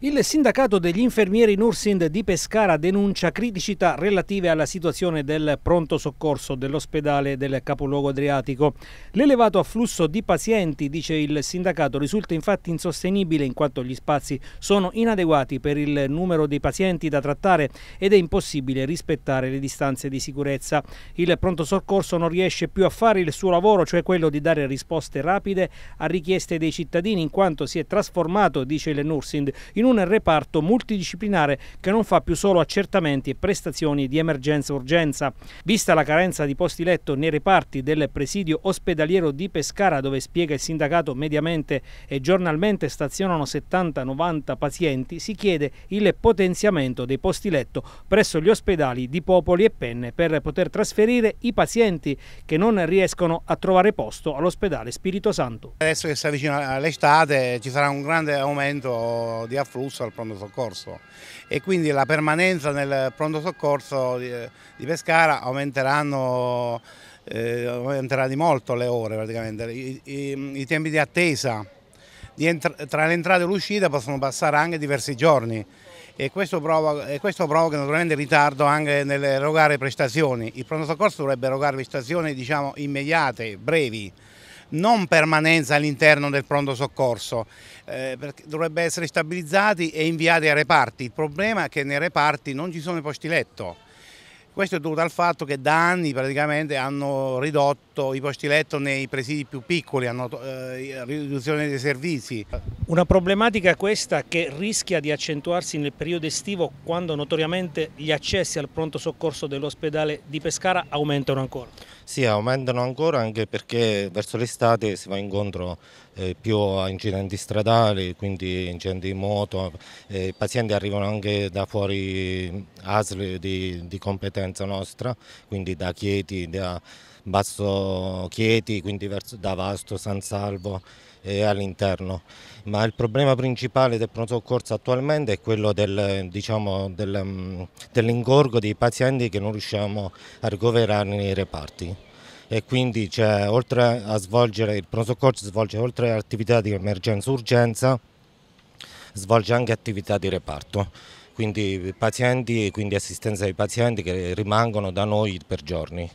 Il sindacato degli infermieri Nursind di Pescara denuncia criticità relative alla situazione del pronto soccorso dell'ospedale del capoluogo adriatico. L'elevato afflusso di pazienti, dice il sindacato, risulta infatti insostenibile in quanto gli spazi sono inadeguati per il numero dei pazienti da trattare ed è impossibile rispettare le distanze di sicurezza. Il pronto soccorso non riesce più a fare il suo lavoro, cioè quello di dare risposte rapide a richieste dei cittadini in quanto si è trasformato, dice il Nursind, in un reparto multidisciplinare che non fa più solo accertamenti e prestazioni di emergenza-urgenza. Vista la carenza di posti letto nei reparti del presidio ospedaliero di Pescara, dove spiega il sindacato mediamente e giornalmente stazionano 70-90 pazienti, si chiede il potenziamento dei posti letto presso gli ospedali di Popoli e Penne per poter trasferire i pazienti che non riescono a trovare posto all'ospedale Spirito Santo. Adesso che si avvicina l'estate ci sarà un grande aumento di afflusso afflusso al pronto soccorso e quindi la permanenza nel pronto soccorso di, di Pescara aumenteranno eh, aumenterà di molto le ore praticamente, I, i, i tempi di attesa di tra l'entrata e l'uscita possono passare anche diversi giorni e questo, provoca, e questo provoca naturalmente ritardo anche nell'erogare prestazioni. Il pronto soccorso dovrebbe erogare prestazioni diciamo, immediate, brevi, non permanenza all'interno del pronto soccorso, eh, perché dovrebbero essere stabilizzati e inviati ai reparti. Il problema è che nei reparti non ci sono i posti letto. Questo è dovuto al fatto che da anni praticamente hanno ridotto i posti letto nei presidi più piccoli, hanno eh, riduzione dei servizi. Una problematica questa che rischia di accentuarsi nel periodo estivo quando notoriamente gli accessi al pronto soccorso dell'ospedale di Pescara aumentano ancora. Sì, aumentano ancora anche perché verso l'estate si va incontro eh, più a incidenti stradali, quindi incidenti di moto, eh, i pazienti arrivano anche da fuori ASL di, di competenza nostra, quindi da Chieti, da Basso Chieti, quindi verso, da Vasto, San Salvo e eh, all'interno. Ma il problema principale del pronto soccorso attualmente è quello del, diciamo, del, dell'ingorgo dei pazienti che non riusciamo a ricoverare nei reparti e quindi cioè, oltre a svolgere il pronto soccorso svolge oltre all'attività di emergenza urgenza svolge anche attività di reparto quindi pazienti quindi assistenza ai pazienti che rimangono da noi per giorni